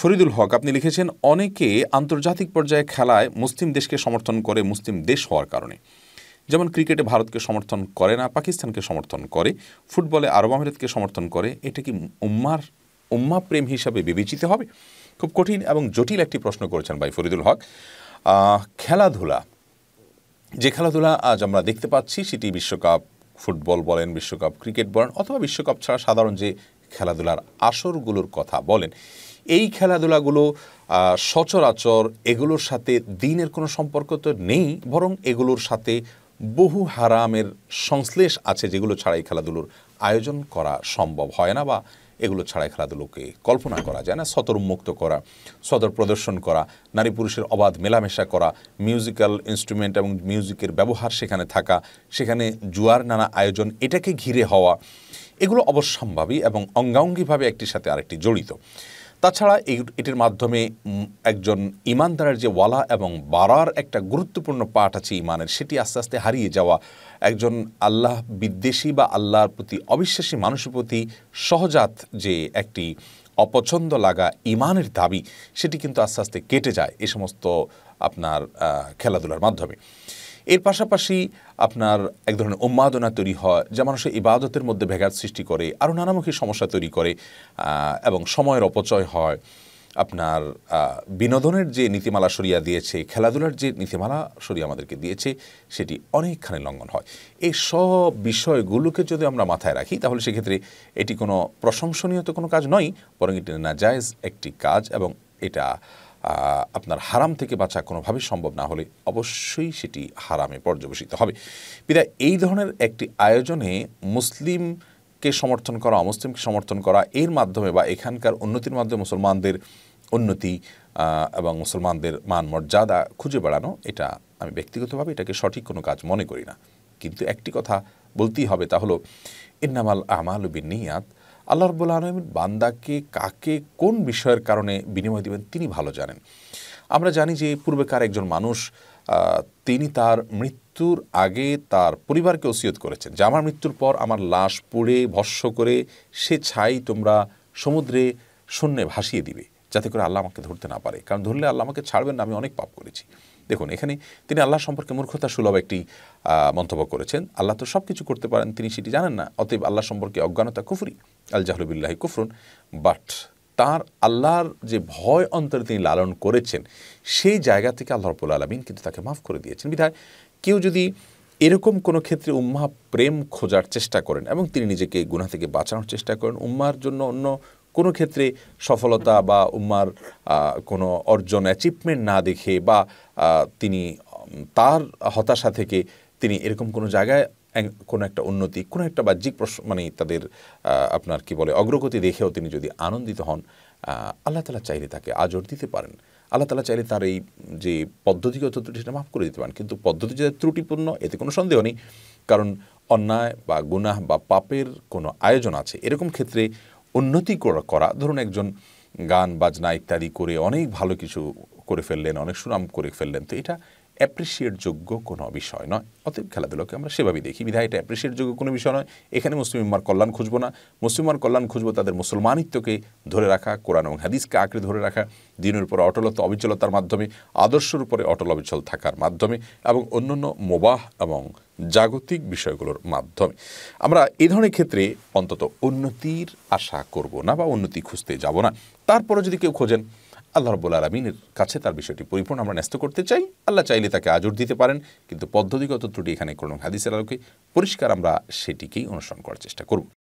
ফরিদুল হক আপনি লিখেছেন অনেকে আন্তর্জাতিক পর্যায়ে খেলায় মুসলিম দেশকে সমর্থন করে মুসলিম দেশ হওয়ার কারণে যেমন ক্রিকেটে ভারতকে সমর্থন করে না পাকিস্তানকে সমর্থন করে ফুটবলে আরব আমিরাতকে সমর্থন করে এটা কি উম্মার উম্মা প্রেম হিসাবে বিবেচিত হবে খুব কঠিন এবং জটিল একটি প্রশ্ন করেছেন ভাই ফরিদুল হক খেলাধুলা যে খেলাধুলা আজ আমরা দেখতে পাচ্ছি সেটি বিশ্বকাপ ফুটবল বলেন বিশ্বকাপ ক্রিকেট বলেন অথবা বিশ্বকাপ ছাড়া সাধারণ যে খেলাধুলার আসরগুলোর কথা বলেন এই খেলাধুলাগুলো সচরাচর এগুলোর সাথে দিনের কোনো সম্পর্ক তো নেই বরং এগুলোর সাথে বহু হারামের সংশ্লেষ আছে যেগুলো ছাড়াই খেলাধুলোর আয়োজন করা সম্ভব হয় না বা এগুলো ছাড়াই খেলাধুলোকে কল্পনা করা যায় না সতর মুক্ত করা সদর প্রদর্শন করা নারী পুরুষের অবাধ মেলামেশা করা মিউজিক্যাল ইনস্ট্রুমেন্ট এবং মিউজিকের ব্যবহার সেখানে থাকা সেখানে জুয়ার নানা আয়োজন এটাকে ঘিরে হওয়া এগুলো অবশ্যম্ভাবী এবং অঙ্গাঙ্গিভাবে একটির সাথে আরেকটি জড়িত তাছাড়া এটির মাধ্যমে একজন ইমানদারের যে ওয়ালা এবং বারার একটা গুরুত্বপূর্ণ পাঠ আছে ইমানের সেটি আস্তে আস্তে হারিয়ে যাওয়া একজন আল্লাহ বিদ্বেষী বা আল্লাহর প্রতি অবিশ্বাসী মানুষের প্রতি সহজাত যে একটি অপছন্দ লাগা ইমানের দাবি সেটি কিন্তু আস্তে আস্তে কেটে যায় এ সমস্ত আপনার খেলাধুলার মাধ্যমে এর পাশাপাশি আপনার এক ধরনের উন্মাদনা তৈরি হয় যা মানুষের ইবাদতের মধ্যে ভেঘাত সৃষ্টি করে আরও নানামুখী সমস্যা তৈরি করে এবং সময়ের অপচয় হয় আপনার বিনোদনের যে নীতিমালা সরিয়া দিয়েছে খেলাধুলার যে নীতিমালা সরিয়া আমাদেরকে দিয়েছে সেটি অনেকখানি লঙ্ঘন হয় এই সব বিষয়গুলোকে যদি আমরা মাথায় রাখি তাহলে সেক্ষেত্রে এটি কোনো প্রশংসনীয় তো কোনো কাজ নয় বরং এটি নাজায়জ একটি কাজ এবং এটা আপনার হারাম থেকে বাঁচা কোনোভাবেই সম্ভব না হলে অবশ্যই সেটি হারামে পর্যবেসিত হবে বিদায় এই ধরনের একটি আয়োজনে মুসলিম কে সমর্থন করা অমুসলিমকে সমর্থন করা এর মাধ্যমে বা এখানকার উন্নতির মাধ্যমে মুসলমানদের উন্নতি এবং মুসলমানদের মান মর্যাদা খুঁজে বেড়ানো এটা আমি ব্যক্তিগতভাবে এটাকে সঠিক কোনো কাজ মনে করি না কিন্তু একটি কথা বলতেই হবে তা হলো ইন্নামাল আমাল বিনিয়াত আল্লাহ রব্বুল আলমিন বান্দাকে কাকে কোন বিষয়ের কারণে বিনিময় দেবেন তিনি ভালো জানেন আমরা জানি যে পূর্বেকার একজন মানুষ তিনি তার মৃত্যুর আগে তার পরিবারকে ওসিয়ত করেছেন যে আমার মৃত্যুর পর আমার লাশ পুড়ে ভস্য করে সে ছাই তোমরা সমুদ্রে শূন্যে ভাসিয়ে দিবে যাতে করে আল্লাহ আমাকে ধরতে না পারে কারণ ধরলে আল্লাহ আমাকে ছাড়বেন না আমি অনেক পাপ করেছি দেখুন এখানে তিনি আল্লাহ সম্পর্কে মূর্খতা সুলভ একটি মন্তব্য করেছেন আল্লাহ তো সব কিছু করতে পারেন তিনি সেটি জানেন না অতএব আল্লাহ সম্পর্কে অজ্ঞানতা কুফুরি আল জাহরুবিল্লাহি কুফরুন বাট তার আল্লাহর যে ভয় অন্তরে তিনি লালন করেছেন সেই জায়গা থেকে আল্লাহ রবুল আলমিন কিন্তু তাকে মাফ করে দিয়েছেন বিধায় কেউ যদি এরকম কোনো ক্ষেত্রে উম্মা প্রেম খোঁজার চেষ্টা করেন এবং তিনি নিজেকে গুণা থেকে বাঁচানোর চেষ্টা করেন উম্মার জন্য অন্য কোনো ক্ষেত্রে সফলতা বা উম্মার কোনো অর্জন অ্যাচিভমেন্ট না দেখে বা তিনি তার হতাশা থেকে তিনি এরকম কোনো জায়গায় কোনো একটা উন্নতি কোনো একটা বাহ্যিক প্রশ্ন মানে তাদের আপনার কি বলে অগ্রগতি দেখেও তিনি যদি আনন্দিত হন আল্লাহ তালা চাইলে তাকে আজর দিতে পারেন আল্লাহ তালা চাইলে তার এই যে পদ্ধতিগত ত্রুটি সেটা মাফ করে দিতে পারেন কিন্তু পদ্ধতি যে ত্রুটিপূর্ণ এতে কোনো সন্দেহ নেই কারণ অন্যায় বা গুনাহ বা পাপের কোনো আয়োজন আছে এরকম ক্ষেত্রে উন্নতি করা ধরুন একজন গান বাজনা ইত্যাদি করে অনেক ভালো কিছু করে ফেললেন অনেক সুনাম করে ফেললেন তো এটা অ্যাপ্রিসিয়েট যোগ্য কোনো বিষয় নয় অতএব খেলাধুলোকে আমরা সেভাবেই দেখি বিধায় এটা অ্যাপ্রিসিয়েট যোগ্য কোনো বিষয় নয় এখানে মুসলিমার কল্যাণ খুঁজবো না মুসলিমার কল্যাণ খুঁজবো তাদের মুসলমানিত্বকে ধরে রাখা কোরআন এবং হাদিসকে আঁকড়ে ধরে রাখা দিনের উপর অটলতা অবিচলতার মাধ্যমে আদর্শের উপরে অটল অবিচল থাকার মাধ্যমে এবং অন্যান্য মোবাহ এবং জাগতিক বিষয়গুলোর মাধ্যমে আমরা এ ধরনের ক্ষেত্রে অন্তত উন্নতির আশা করব না বা উন্নতি খুঁজতে যাব না তারপরে যদি কেউ খোঁজেন আল্লাহ রব্বুল আলমিনের কাছে তার বিষয়টি পরিপূর্ণ আমরা ন্যস্ত করতে চাই আল্লাহ চাইলে তাকে আজর দিতে পারেন কিন্তু পদ্ধতিগত ত্রুটি এখানে কোনো হাদিসের আলোকে পরিষ্কার আমরা সেটিকেই অনুসরণ করার চেষ্টা করব